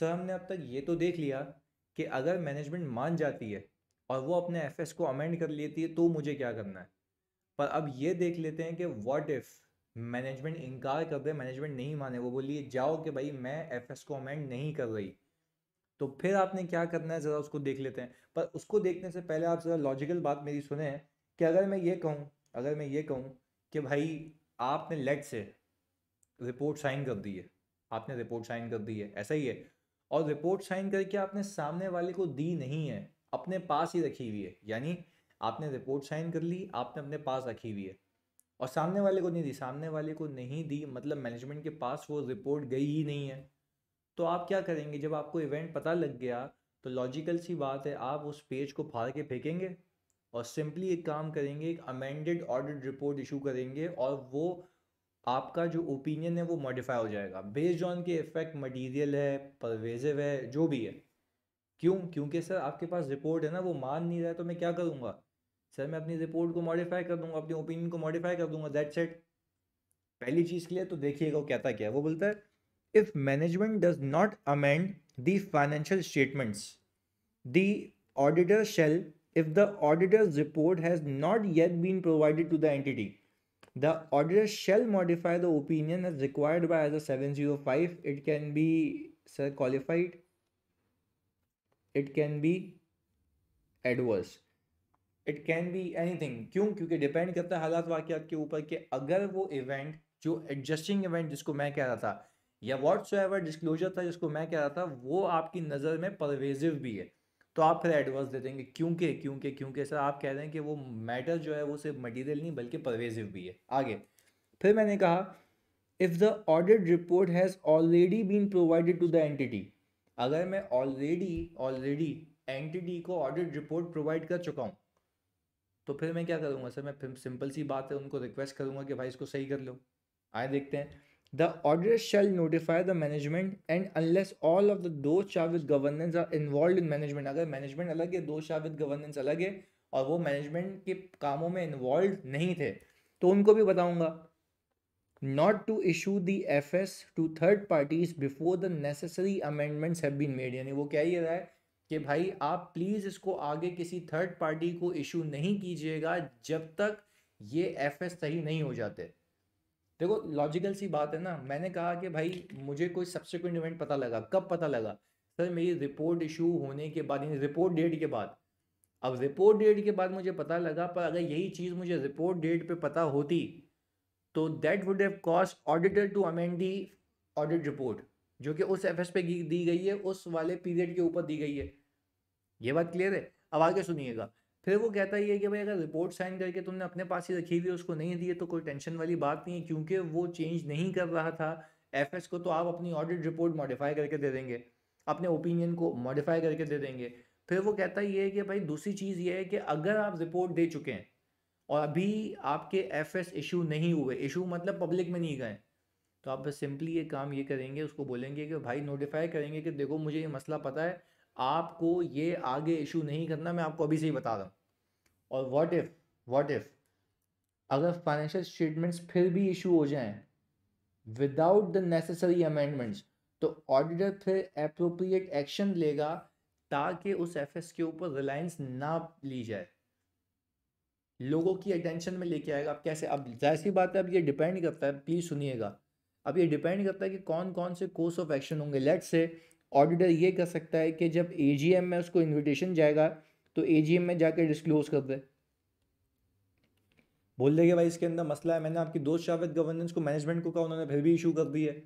Sir हमने अब तक ये तो देख लिया कि अगर मैनेजमेंट मान जाती है और वो अपने एफ को अमेंड कर लेती है तो मुझे क्या करना है पर अब ये देख लेते हैं कि वॉट इफ़ मैनेजमेंट इनकार कर दे मैनेजमेंट नहीं माने वो बोलिए जाओ कि भाई मैं एफ को अमेंड नहीं कर रही तो फिर आपने क्या करना है ज़रा उसको देख लेते हैं पर उसको देखने से पहले आप ज़रा लॉजिकल बात मेरी सुने कि अगर मैं ये कहूँ अगर मैं ये कहूँ कि भाई आपने लेट से रिपोर्ट साइन कर दी है आपने रिपोर्ट साइन कर दी है ऐसा ही है और रिपोर्ट साइन करके आपने सामने वाले को दी नहीं है अपने पास ही रखी हुई है यानी आपने रिपोर्ट साइन कर ली आपने अपने पास रखी हुई है और सामने वाले को नहीं दी सामने वाले को नहीं दी मतलब मैनेजमेंट के पास वो रिपोर्ट गई ही नहीं है तो आप क्या करेंगे जब आपको इवेंट पता लग गया तो लॉजिकल सी बात है आप उस पेज को फाड़ के फेंकेंगे और सिंपली एक काम करेंगे एक अमेंडेड ऑडिट रिपोर्ट इशू करेंगे और वो आपका जो ओपिनियन है वो मॉडिफाई हो जाएगा बेस्ड ऑन के इफेक्ट मटीरियल है परवेजिव है जो भी है क्यों क्योंकि सर आपके पास रिपोर्ट है ना वो मान नहीं रहा है तो मैं क्या करूँगा सर मैं अपनी रिपोर्ट को मॉडिफाई कर दूंगा अपने ओपिनियन को मॉडिफाई कर दूंगा दैट सेट पहली चीज़ के लिए तो देखिएगा वो कहता क्या है वो बोलता है if management does not amend the financial statements the auditor shall if the auditor's report has not yet been provided to the entity The auditor shall modify the opinion as required by ISO 705. It can be sir, qualified. It can be adverse. It can be anything क्यों क्योंकि depend करता है हालात वाक़ात के ऊपर कि अगर वो इवेंट जो एडजस्टिंग इवेंट जिसको मैं कह रहा था या वॉट्स एवर डिस्क्लोजर था जिसको मैं कह रहा था वो आपकी नज़र में परवेजिव भी है तो आप फिर एडवर्स दे देंगे क्योंकि क्योंकि क्योंकि सर आप कह रहे हैं कि वो मैटर जो है वो सिर्फ मटीरियल नहीं बल्कि परवेजिव भी है आगे फिर मैंने कहा if the audit report has already been provided to the entity अगर मैं ऑलरेडी ऑलरेडी एंटिटी को ऑडिट रिपोर्ट प्रोवाइड कर चुका हूँ तो फिर मैं क्या करूँगा सर मैं फिर सिंपल सी बात है उनको रिक्वेस्ट करूँगा कि भाई इसको सही कर लो आए देखते हैं The auditor shall notify the management and unless all of the those charged with governance are involved in management अगर management अलग है दो charged with governance अलग है और वो management के कामों में involved नहीं थे तो उनको भी बताऊंगा not to issue the FS to third parties before the necessary amendments have been made यानी वो क्या ये रहा है कि भाई आप प्लीज़ इसको आगे किसी थर्ड पार्टी को इशू नहीं कीजिएगा जब तक ये एफ एस सही नहीं हो जाते देखो लॉजिकल सी बात है ना मैंने कहा कि भाई मुझे कोई सब्सिक्वेंट इवेंट पता लगा कब पता लगा सर मेरी रिपोर्ट इशू होने के बाद यानी रिपोर्ट डेट के बाद अब रिपोर्ट डेट के बाद मुझे पता लगा पर अगर यही चीज़ मुझे रिपोर्ट डेट पे पता होती तो that would have cost auditor to amend the audit report जो कि उस एफ पे दी गई है उस वाले पीरियड के ऊपर दी गई है ये बात क्लियर है अब आगे सुनिएगा फिर वो कहता ही है कि भाई अगर रिपोर्ट साइन करके तुमने अपने पास ही रखी हुई उसको नहीं दिए तो कोई टेंशन वाली बात नहीं है क्योंकि वो चेंज नहीं कर रहा था एफ को तो आप अपनी ऑडिट रिपोर्ट मॉडिफाई करके दे देंगे अपने ओपिनियन को मॉडिफाई करके दे देंगे फिर वो कहता ये है कि भाई दूसरी चीज़ ये है कि अगर आप रिपोर्ट दे चुके हैं और अभी आपके एफ एस इशू नहीं हुए इशू मतलब पब्लिक में नहीं गए तो आप सिंपली ये काम ये करेंगे उसको बोलेंगे कि भाई नोटिफाई करेंगे कि देखो मुझे ये मसला पता है आपको ये आगे इशू नहीं करना मैं आपको अभी से ही बता रहा हूँ और वॉट इफ़ वॉट इफ़ अगर फाइनेंशियल स्टेटमेंट्स फिर भी इशू हो जाएं विदाउट द नेसेसरी अमेंडमेंट्स तो ऑडिटर फिर अप्रोप्रिएट एक्शन लेगा ताकि उस एफ के ऊपर रिलायंस ना ली जाए लोगों की अटेंशन में लेके आएगा अब कैसे अब जैसी बात है अब ये डिपेंड करता है प्लीज़ सुनिएगा अब ये डिपेंड करता है कि कौन कौन से कोर्स ऑफ एक्शन होंगे लेट से ऑडिटर ये कर सकता है कि जब ए में उसको इन्विटेशन जाएगा तो ए में जाकर डिस्क्लोज कर दे बोल देगा भाई इसके अंदर मसला है मैंने आपकी दोस्त शावेद गवर्नेंस को मैनेजमेंट को कहा उन्होंने फिर भी इशू कर दिया है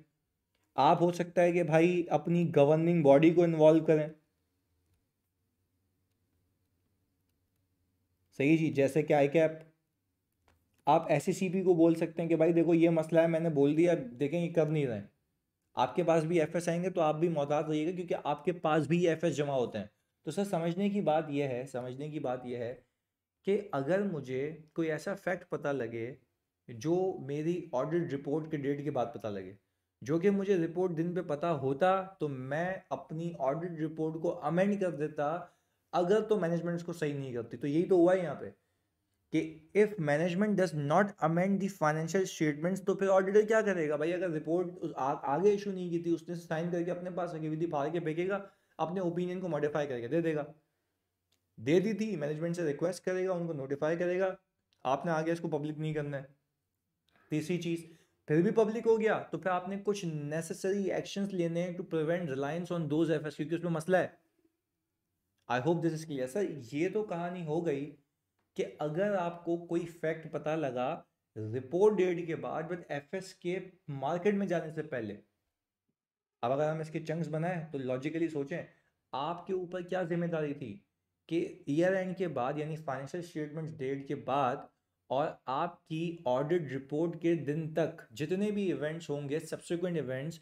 आप हो सकता है कि भाई अपनी गवर्निंग बॉडी को इन्वॉल्व करें सही जी जैसे कि आई कैप आप एस e को बोल सकते हैं कि भाई देखो ये मसला है मैंने बोल दिया देखें ये कर नहीं रहे आपके पास भी एफ आएंगे तो आप भी मोहतात रहिएगा क्योंकि आपके पास भी एफ जमा होते हैं तो सर समझने की बात यह है समझने की बात यह है कि अगर मुझे कोई ऐसा फैक्ट पता लगे जो मेरी ऑडिट रिपोर्ट के डेट के बाद पता लगे जो कि मुझे रिपोर्ट दिन पे पता होता तो मैं अपनी ऑडिट रिपोर्ट को अमेंड कर देता अगर तो मैनेजमेंट इसको सही नहीं करती तो यही तो हुआ है यहाँ पे कि if management does not amend the financial statements तो फिर ऑडिटर क्या करेगा भाई अगर रिपोर्ट उस आ, आगे इशू नहीं की थी उसने साइन करके अपने पास रखी हुई थी फाड़ के फेंकेगा अपने ओपिनियन को मॉडिफाई करके दे देगा दे दी थी मैनेजमेंट से रिक्वेस्ट करेगा उनको नोटिफाई करेगा आपने आगे इसको पब्लिक नहीं करना है तीसरी चीज़ फिर भी पब्लिक हो गया तो फिर आपने कुछ नेसेसरी एक्शन लेने हैं to prevent reliance on those F क्योंकि उसमें मसला है I hope this is clear sir ये तो कहानी हो गई कि अगर आपको कोई फैक्ट पता लगा रिपोर्ट डेट के बाद बट एफ एस के मार्केट में जाने से पहले अब अगर हम इसके चंक्स बनाएं तो लॉजिकली सोचें आपके ऊपर क्या जिम्मेदारी थी कि ईयर एंड के बाद यानी फाइनेंशियल स्टेटमेंट डेट के बाद और आपकी ऑडिट रिपोर्ट के दिन तक जितने भी इवेंट्स होंगे सब्सिक्वेंट इवेंट्स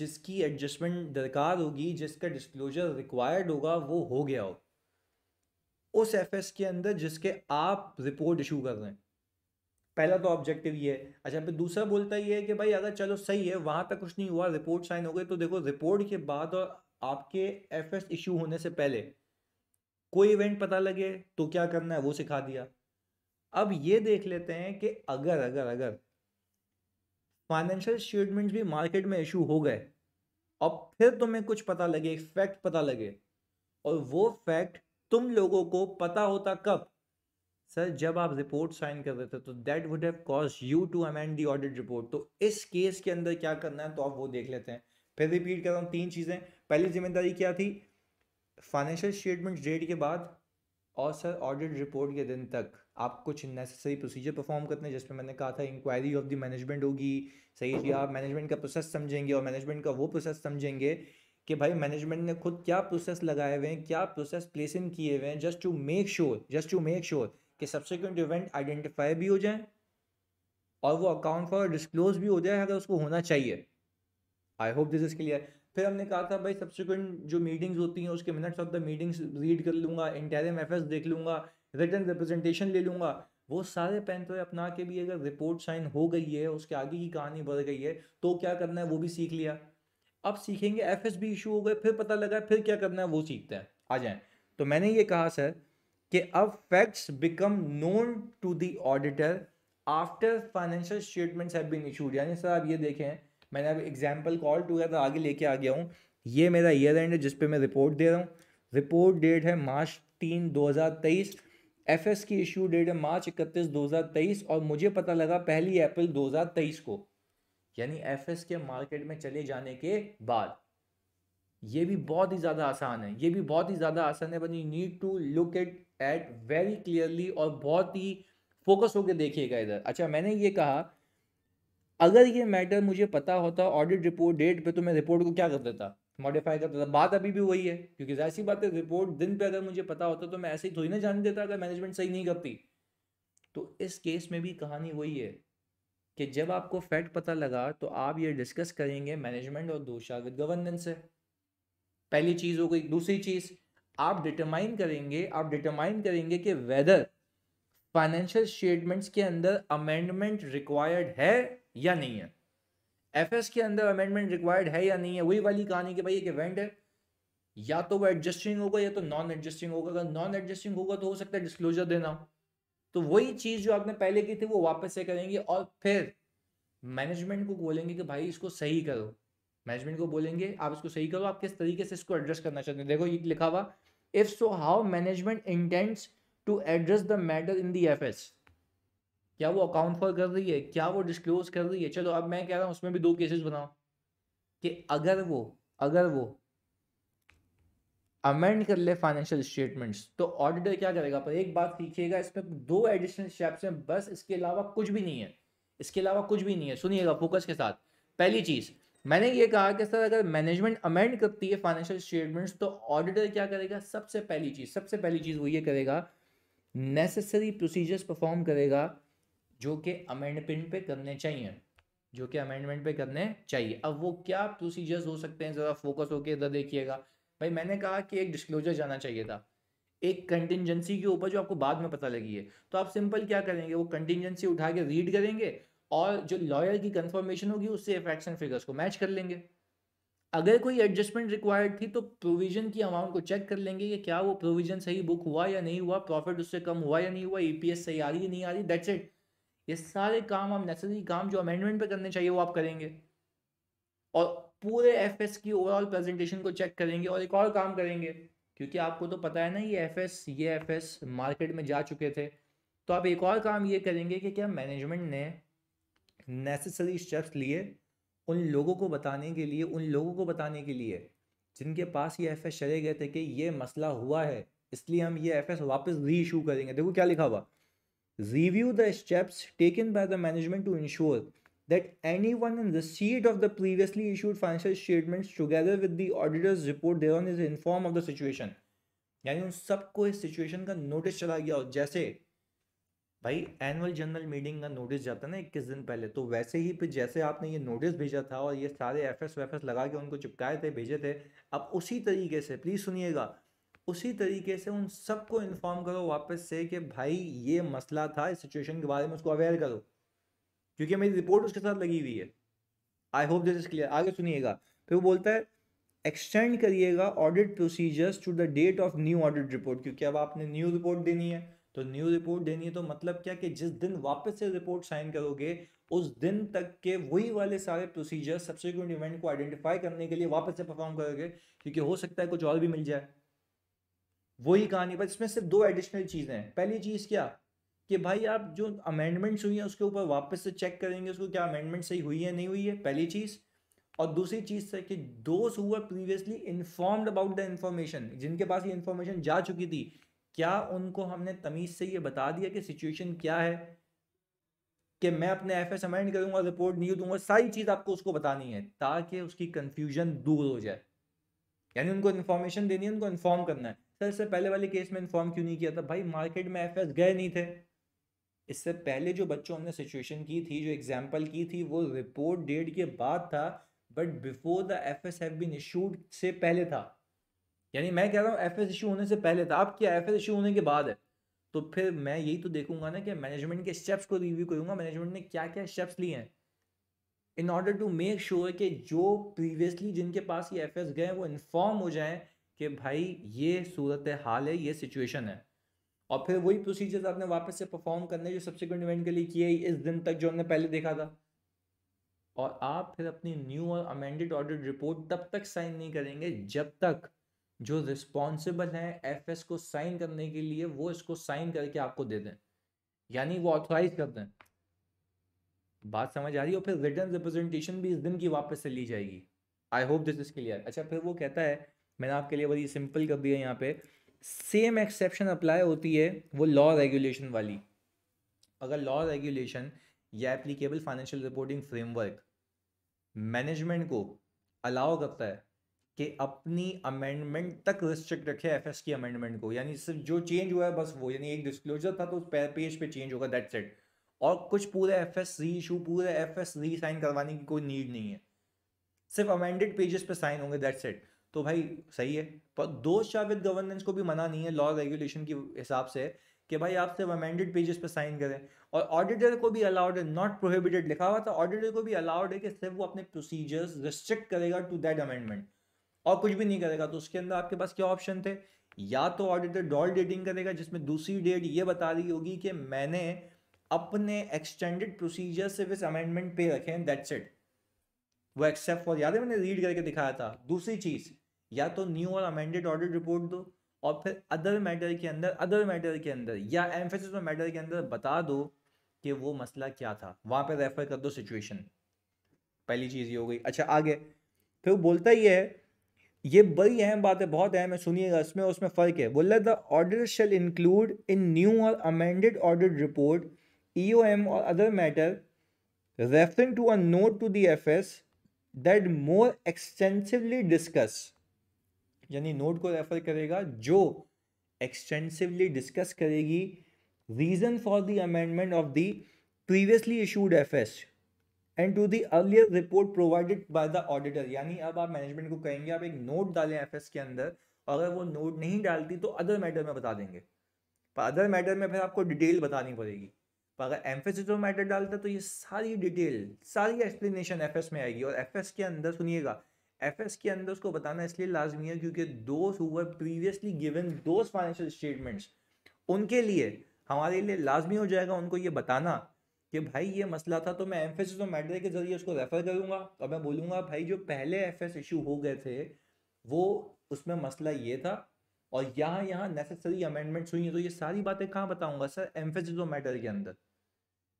जिसकी एडजस्टमेंट दरकार होगी जिसका डिस्क्लोजर रिक्वायर्ड होगा वो हो गया होगा उस एफ के अंदर जिसके आप रिपोर्ट इशू कर रहे हैं पहला तो ऑब्जेक्टिव ये है अच्छा फिर दूसरा बोलता ये है कि भाई अगर चलो सही है वहाँ तक कुछ नहीं हुआ रिपोर्ट साइन हो गई तो देखो रिपोर्ट के बाद और आपके एफ एस इशू होने से पहले कोई इवेंट पता लगे तो क्या करना है वो सिखा दिया अब ये देख लेते हैं कि अगर अगर अगर फाइनेंशियल स्टेटमेंट भी मार्केट में इशू हो गए और फिर तुम्हें कुछ पता लगे फैक्ट पता लगे और वो फैक्ट तुम लोगों को पता होता कब सर जब आप रिपोर्ट साइन कर रहे थे तो that would have cause you to amend the audit report तो इस केस के अंदर क्या करना है तो आप वो देख लेते हैं फिर रिपीट कर रहा हूँ तीन चीज़ें पहली जिम्मेदारी क्या थी फाइनेंशियल स्टेटमेंट डेट के बाद और सर ऑडिट रिपोर्ट के दिन तक आप कुछ नेसेसरी प्रोसीजर परफॉर्म करते हैं जिसमें मैंने कहा था इंक्वायरी ऑफ द मैनेजमेंट होगी सही जी आप मैनेजमेंट का प्रोसेस समझेंगे और मैनेजमेंट का वो प्रोसेस समझेंगे कि भाई मैनेजमेंट ने खुद क्या प्रोसेस लगाए हुए हैं क्या प्रोसेस प्लेस इन किए हुए हैं just to make sure just to make sure कि सब्सिक्वेंट इवेंट आइडेंटिफाई भी हो जाए और वो अकाउंट फॉर डिस्क्लोज भी हो जाए अगर उसको होना चाहिए I hope this is clear फिर हमने कहा था भाई सब्सिक्वेंट जो मीटिंग्स होती हैं उसके minutes of the meetings read कर लूँगा इंटेरियम एफ देख लूँगा रिटर्न रिप्रेजेंटेशन ले लूँगा वो सारे पेन तो अपना के भी अगर रिपोर्ट साइन हो गई है उसके आगे की कहानी बढ़ गई है तो क्या करना है वो भी सीख लिया अब सीखेंगे एफ एस बी इशू हो गए फिर पता लगा फिर क्या करना है वो सीखते हैं आ जाए तो मैंने ये कहा सर कि अब facts become known to the auditor after financial statements have been issued यानी सर आप ये देखें मैंने अब एग्जाम्पल कॉल टू गया था आगे लेके आ गया हूँ ये मेरा ईयर एंड है जिसपे मैं रिपोर्ट दे रहा हूँ रिपोर्ट डेट है मार्च तीन दो हज़ार तेईस एफ एस की इशू डेट है मार्च इकतीस दो हज़ार तेईस और मुझे पता लगा पहली अप्रैल दो हज़ार तेईस को यानी एफ के मार्केट में चले जाने के बाद ये भी बहुत ही ज़्यादा आसान है ये भी बहुत ही ज़्यादा आसान है but you need to look at at very clearly और बहुत ही फोकस होकर देखिएगा इधर अच्छा मैंने ये कहा अगर ये मैटर मुझे पता होता ऑडिट रिपोर्ट डेट पे तो मैं रिपोर्ट को क्या कर देता मॉडिफाई करता था बात अभी भी वही है क्योंकि ऐसी बात है रिपोर्ट दिन पे अगर मुझे पता होता तो मैं ऐसे ही थोड़ी ना जान देता अगर मैनेजमेंट सही नहीं करती तो इस केस में भी कहानी वही है कि जब आपको फैक्ट पता लगा तो आप ये डिस्कस करेंगे मैनेजमेंट और विद गवर्नेंस है पहली चीज़ हो गई दूसरी चीज़ आप डिटरमाइन करेंगे आप डिटरमाइन करेंगे कि वेदर फाइनेंशियल स्टेटमेंट्स के अंदर अमेंडमेंट रिक्वायर्ड है या नहीं है एफ एस के अंदर अमेंडमेंट रिक्वायर्ड है या नहीं है वही वाली कहानी कि भाई एक इवेंट है या तो वो एडजस्टिंग होगा या तो नॉन एडजस्टिंग होगा अगर नॉन एडजस्टिंग होगा तो हो सकता है डिस्क्लोजर देना हो तो वही चीज जो आपने पहले की थी वो वापस से करेंगे और फिर मैनेजमेंट को बोलेंगे कि भाई इसको सही करो मैनेजमेंट को बोलेंगे आप इसको सही करो आप किस तरीके से इसको एड्रेस करना चाहते हैं देखो ये लिखा हुआ if so how management intends to address the matter in the F क्या वो अकाउंट फॉर कर रही है क्या वो डिस्क्लोज कर रही है चलो अब मैं कह रहा हूँ उसमें भी दो केसेस बनाओ कि अगर वो अगर वो अमेंड कर ले फाइनेंशियल स्टेटमेंट्स तो ऑडिटर क्या करेगा पर एक बात सीखिएगा इसमें दो एडिशनल स्टेप्स हैं बस इसके अलावा कुछ भी नहीं है इसके अलावा कुछ भी नहीं है सुनिएगा फोकस के साथ पहली चीज़ मैंने ये कहा कि सर अगर मैनेजमेंट अमेंड करती है फाइनेंशियल स्टेटमेंट्स तो ऑडिटर क्या करेगा सबसे पहली चीज़ सबसे पहली चीज़ वो ये करेगा नेसेसरी प्रोसीजर्स परफॉर्म करेगा जो कि अमेंडमेंट पे करने चाहिए जो कि अमेंडमेंट पे करने चाहिए अब वो क्या प्रोसीजर्स हो सकते हैं ज़रा फोकस होकर इधर देखिएगा भाई मैंने कहा कि एक डिस्क्लोजर जाना चाहिए था एक कंटिजेंसी के ऊपर जो आपको बाद में पता लगी है तो आप सिंपल क्या करेंगे वो कंटिजेंसी उठा के रीड करेंगे और जो लॉयर की कंफर्मेशन होगी उससे फैक्ट्स एंड फिगर्स को मैच कर लेंगे अगर कोई एडजस्टमेंट रिक्वायर्ड थी तो प्रोविजन की अमाउंट को चेक कर लेंगे कि क्या वो प्रोविजन सही बुक हुआ या नहीं हुआ प्रॉफिट उससे कम हुआ या नहीं हुआ ई e सही आ रही नहीं आ रही दैट्स इट ये सारे काम आप नेसेसरी काम जो अमेंडमेंट पे करने चाहिए वो आप करेंगे और पूरे एफ एस की ओवरऑल प्रेजेंटेशन को चेक करेंगे और एक और काम करेंगे क्योंकि आपको तो पता है ना ये एफ एस ये एफ एस मार्केट में जा चुके थे तो आप एक और काम ये करेंगे कि क्या मैनेजमेंट ने नेसेसरी स्टेप्स लिए उन लोगों को बताने के लिए उन लोगों को बताने के लिए जिनके पास ये एफ एस चले गए थे कि ये मसला हुआ है इसलिए हम ये एफ एस वापस री इशू करेंगे देखो क्या लिखा हुआ review the steps taken by the management to ensure that anyone in receipt of the previously issued financial statements together with the auditor's report thereon is informed of the situation यानी उन सबको इस situation का notice चला गया और जैसे भाई एनुअल जनरल मीटिंग का नोटिस जाता है ना इक्कीस दिन पहले तो वैसे ही फिर जैसे आपने ये नोटिस भेजा था और ये सारे एफ एस वेफ एस लगा के उनको चिपकाए थे भेजे थे अब उसी तरीके से प्लीज़ सुनिएगा उसी तरीके से उन सबको इन्फॉर्म करो वापस से कि भाई ये मसला था इस सिचुएशन के बारे में उसको अवेयर करो क्योंकि मेरी रिपोर्ट उसके साथ लगी हुई है I hope this is clear आगे सुनिएगा फिर वो बोलता है एक्सटेंड करिएगा audit procedures to the date of new audit report क्योंकि अब आपने न्यू रिपोर्ट देनी है तो न्यू रिपोर्ट देनी है तो मतलब क्या कि जिस दिन वापस से रिपोर्ट साइन करोगे उस दिन तक के वही वाले सारे प्रोसीजर सब्सिक्वेंट इवेंट को आइडेंटिफाई करने के लिए वापस से परफॉर्म करोगे क्योंकि हो सकता है कुछ और भी मिल जाए वही कहानी बस इसमें सिर्फ दो एडिशनल चीज़ें हैं पहली चीज़ क्या कि भाई आप जो अमेंडमेंट्स हुई हैं उसके ऊपर वापस से चेक करेंगे उसको क्या अमेंडमेंट सही हुई है नहीं हुई है पहली चीज़ और दूसरी चीज़ है कि those who previously informed about the information जिनके पास ये इन्फॉर्मेशन जा चुकी थी क्या उनको हमने तमीज़ से ये बता दिया कि सिचुएशन क्या है कि मैं अपने एफ एस अमेंड करूँगा रिपोर्ट नहीं दूंगा सारी चीज़ आपको उसको बतानी है ताकि उसकी कन्फ्यूजन दूर हो जाए यानी उनको इन्फॉर्मेशन देनी है उनको इन्फॉर्म करना है सर इससे पहले वाले केस में इन्फॉर्म क्यों नहीं किया था भाई मार्केट में एफ एस गए नहीं थे इससे पहले जो बच्चों हमने सिचुएशन की थी जो एग्जाम्पल की थी वो रिपोर्ट डेट के बाद था but before the F S have been issued से पहले था यानी मैं कह रहा हूँ एफ एस इशू होने से पहले था अब क्या एफ एस इशू होने के बाद है तो फिर मैं यही तो देखूंगा ना कि मैनेजमेंट के स्टेप्स को रिव्यू करूंगा मैनेजमेंट ने क्या क्या स्टेप्स लिए हैं in order to make sure कि जो प्रीवियसली जिनके पास ये एफ एस गए वो इन्फॉर्म हो जाएं कि भाई ये सूरत हाल है ये सिचुएशन है और फिर वही प्रोसीजर्स आपने वापस से परफॉर्म करने जो सब्सिक्वेंट इवेंट के लिए किए इस दिन तक जो हमने पहले देखा था और आप फिर अपनी न्यू और अमेंडेड ऑडिट रिपोर्ट तब तक साइन नहीं करेंगे जब तक जो रिस्पॉन्सिबल हैं एफ को साइन करने के लिए वो इसको साइन करके आपको दे दें यानी वो ऑथोराइज कर दें बात समझ आ रही है और फिर रिटर्न रिप्रेजेंटेशन भी इस दिन की वापस से ली जाएगी I hope this is clear अच्छा फिर वो कहता है मैंने आपके लिए बड़ी सिंपल कर दिया यहाँ पे सेम एक्सेप्शन अप्लाई होती है वो लॉ रेगुलेशन वाली अगर लॉ रेगुलेशन या applicable financial reporting framework management को अलाउ करता है कि अपनी अमेंडमेंट तक रिस्ट्रिक्ट रखे एफ की अमेंडमेंट को यानी सिर्फ जो चेंज हुआ है बस वो यानी एक डिस्क्लोजर था तो पेज पे चेंज होगा दैट सेट और कुछ पूरे एफ एस री इशू पूरे एफ एस री साइन करवाने की कोई नीड नहीं है सिर्फ अमेंडेड पेजेस पे साइन होंगे दैट सेट तो भाई सही है पर दो विद गवर्नेंस को भी मना नहीं है लॉ रेगुलेशन के हिसाब से कि भाई आप सिर्फ अमेंडेड पेजेस पर साइन करें और ऑडिटर को भी अलाउड है नॉट प्रोहिबिटेड लिखा हुआ था ऑडिटर को भी अलाउड है कि सिर्फ वो अपने प्रोसीजर्स रिस्ट्रिक्ट करेगा टू दैट अमेंडमेंट और कुछ भी नहीं करेगा तो उसके अंदर आपके पास क्या ऑप्शन थे या तो ऑडिटर डॉल डेटिंग करेगा जिसमें दूसरी डेट ये बता रही होगी कि मैंने अपने एक्सटेंडेड प्रोसीजर सिर्फ इस अमेंडमेंट पे रखे हैं दैट्स इट वो एक्सेप्ट फॉर याद है मैंने रीड करके दिखाया था दूसरी चीज़ या तो न्यू और अमेंडेड ऑडिट रिपोर्ट दो और फिर अदर मैटर के अंदर अदर मैटर के अंदर या एम्फेसिस और मैटर के अंदर बता दो कि वो मसला क्या था वहां पे रेफर कर दो सिचुएशन पहली चीज़ ये हो गई अच्छा आगे फिर वो बोलता ही है ये बड़ी अहम बात है बहुत अहम है सुनिएगा इसमें उसमें फ़र्क है बोला the order shall include in new और अमेंडेड ऑर्डर रिपोर्ट ई और other matter referring to a note to the F S that more extensively discuss यानी नोट को रेफर करेगा जो एक्सटेंसिवली डिस्कस करेगी reason for the amendment of the previously issued F S and to the earlier report provided by the auditor यानी अब आप management को कहेंगे आप एक नोट डालें एफ एस के अंदर अगर वो नोट नहीं डालती तो अदर मैटर में बता देंगे पर अदर मैटर में फिर आपको डिटेल बतानी पड़ेगी तो अगर एम्फेसिस ऑन मैटर डालता तो ये सारी डिटेल सारी एक्सप्लेनेशन एफ में आएगी और एफ के अंदर सुनिएगा एफ के अंदर उसको बताना इसलिए लाजमी है क्योंकि दोस्त हुआ प्रीवियसली गिवन दोस्त फाइनेंशियल स्टेटमेंट्स उनके लिए हमारे लिए लाजमी हो जाएगा उनको ये बताना कि भाई ये मसला था तो मैं एम एस मैटर के जरिए उसको रेफ़र करूँगा और मैं बोलूँगा भाई जो पहले एफ एस इशू हो गए थे वो उसमें मसला ये था और यहाँ यहाँ नेसेसरी अमेंडमेंट्स हुई हैं तो ये सारी बातें कहाँ बताऊँगा सर एम्फेसिस मैटर के अंदर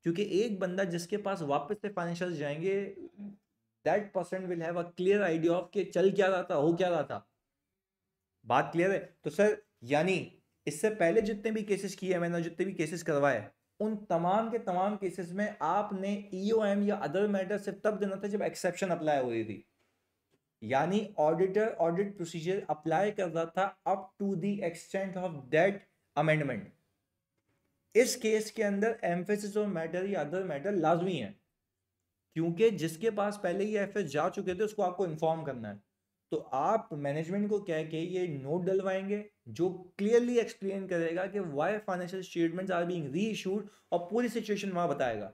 क्योंकि एक बंदा जिसके पास वापस से फाइनेंशियल जाएंगे that person will have a clear idea of कि चल क्या रहा था हो क्या रहा था बात क्लियर है तो सर यानी इससे पहले जितने भी केसेस किए मैंने जितने भी केसेस करवाए उन तमाम के तमाम केसेस में आपने ईओएम e या अदर मैटर सिर्फ तब देना था जब एक्सेप्शन अप्लाई हो रही थी यानी ऑडिटर ऑडिट प्रोसीजर अप्लाई कर रहा था up to the extent of that amendment इस केस के अंदर एम्फेसिस ऑन मैटर या अदर मैटर लाजमी है क्योंकि जिसके पास पहले ही एफ जा चुके थे उसको आपको इन्फॉर्म करना है तो आप मैनेजमेंट को कह के ये नोट डलवाएंगे जो क्लियरली एक्सप्लेन करेगा कि why financial statements are being reissued और पूरी सिचुएशन वहाँ बताएगा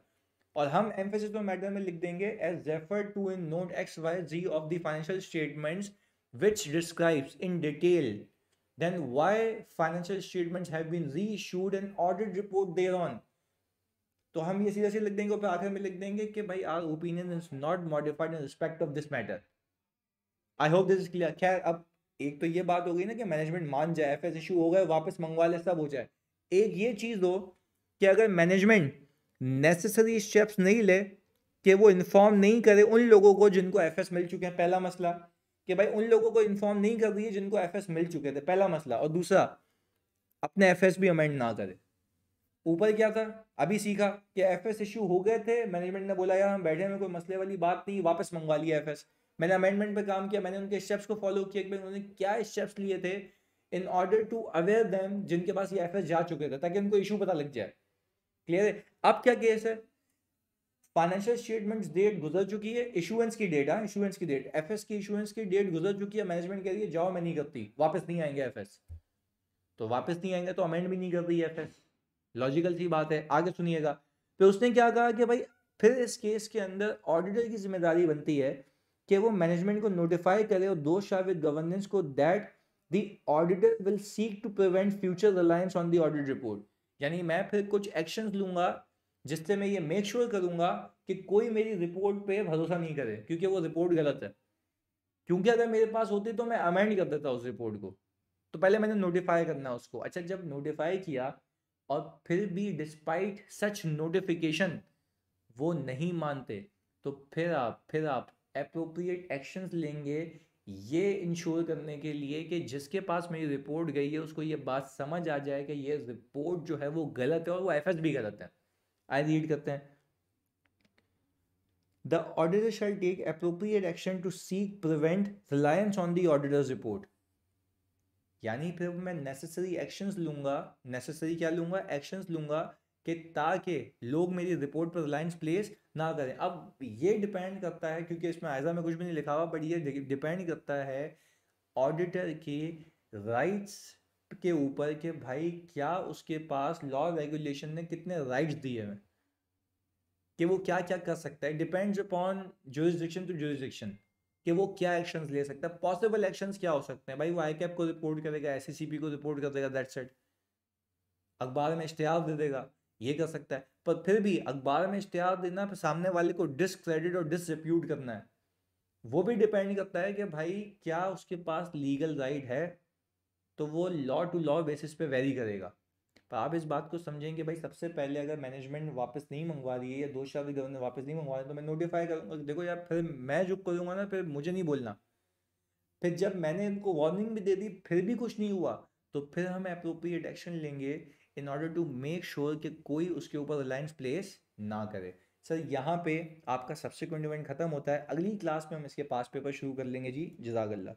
और हम एम्फेसिस ऑन मैटर में लिख देंगे as refer to in note X Y Z of the financial statements which describes in detail then why financial statements have been reissued and audit report thereon तो हम ये सीधा सीधे लिख देंगे और आखिर में लिख देंगे कि भाई our opinion is not modified in respect of this matter I hope this is clear खैर अब एक तो ये बात हो गई ना कि मैनेजमेंट मान जाए एफ एस इशू हो गए वापस मंगवा ले सब हो जाए एक ये चीज़ हो कि अगर मैनेजमेंट नेसेसरी स्टेप्स नहीं ले कि वो इन्फॉर्म नहीं करे उन लोगों को जिनको एफ मिल चुके हैं पहला मसला कि भाई उन लोगों को इन्फॉर्म नहीं कर दिए जिनको एफ मिल चुके थे पहला मसला और दूसरा अपने एफ भी अमेंड ना करे ऊपर क्या था अभी सीखा कि एफ एस इशू हो गए थे मैनेजमेंट ने बोला यार हम बैठे में कोई मसले वाली बात नहीं वापस मंगवा लिया एफ मैंने अमेंडमेंट पे काम किया मैंने उनके स्टेप्स को फॉलो किया कि उन्होंने क्या स्टेप्स लिए थे in order to aware them जिनके पास ये एफ जा चुके थे ताकि उनको इशू पता लग जाए क्लियर है अब क्या केस है फाइनेंशियल स्टेटमेंट्स डेट गुजर चुकी है इशुएंस की डेट है इशुएंस की डेट एफएस की इशुएंस की डेट गुजर चुकी है मैनेजमेंट कह रही है जाओ मैं नहीं करती वापस नहीं आएंगे एफएस तो वापस नहीं आएंगे तो अमेंड भी नहीं कर रही एफ लॉजिकल सी बात है आगे सुनिएगा फिर उसने क्या कहा कि भाई फिर इस केस के अंदर ऑडिटर की जिम्मेदारी बनती है कि वो मैनेजमेंट को नोटिफाई करे और दो शाविद गवर्नेंस को that the auditor will seek to prevent future reliance on the audit report यानी मैं फिर कुछ एक्शंस लूंगा जिससे मैं ये मेक श्योर sure करूँगा कि कोई मेरी रिपोर्ट पे भरोसा नहीं करे क्योंकि वो रिपोर्ट गलत है क्योंकि अगर मेरे पास होती तो मैं अमेंड कर देता उस रिपोर्ट को तो पहले मैंने नोटिफाई करना उसको अच्छा जब नोटिफाई किया और फिर भी डिस्पाइट सच नोटिफिकेशन वो नहीं मानते तो फिर आप फिर आप अप्रोप्रिएट एक्शंस लेंगे ये इंश्योर करने के लिए कि जिसके पास मेरी रिपोर्ट गई है उसको ये बात समझ आ जाए कि ये रिपोर्ट जो है वो गलत है और वो एफ भी गलत है आई रीड करते हैं the auditor shall take appropriate action to seek prevent reliance on the auditor's report यानी फिर मैं नेसेसरी एक्शंस लूंगा नेसेसरी क्या लूंगा एक्शंस लूंगा कि ताकि लोग मेरी रिपोर्ट पर रिलायंस प्लेस ना करें अब ये डिपेंड करता है क्योंकि इसमें आयजा में कुछ भी नहीं लिखा हुआ बट ये डिपेंड करता है ऑडिटर के राइट्स के ऊपर कि भाई क्या उसके पास लॉ रेगुलेशन ने कितने राइट्स दिए हैं कि वो क्या क्या कर सकता है depends upon jurisdiction to jurisdiction कि वो क्या एक्शंस ले सकता है पॉसिबल एक्शंस क्या हो सकते हैं भाई वो आई को रिपोर्ट करेगा एस e को रिपोर्ट कर देगा दैट सेट अखबार में इश्तहार दे देगा ये कर सकता है पर फिर भी अखबार में इश्तहार देना फिर सामने वाले को डिसक्रेडिट और डिसरिप्यूट करना है वो भी डिपेंड करता है कि भाई क्या उसके पास लीगल राइट है तो वो लॉ टू लॉ बेसिस पे वेरी करेगा पर आप इस बात को समझेंगे भाई सबसे पहले अगर मैनेजमेंट वापस नहीं मंगवा रही है या दो शब्द गवर्नर वापस नहीं मंगवा रहे तो मैं नोटिफाई करूँगा देखो यार फिर मैं जो करूँगा ना फिर मुझे नहीं बोलना फिर जब मैंने इनको वार्निंग भी दे दी फिर भी कुछ नहीं हुआ तो फिर हम अप्रोप्रिएट एक्शन लेंगे in order to make sure कि कोई उसके ऊपर रिलायंस प्लेस ना करे सर यहाँ पे आपका सबसे इवेंट ख़त्म होता है अगली क्लास में हम इसके पास पेपर शुरू कर लेंगे जी जजाकल्ला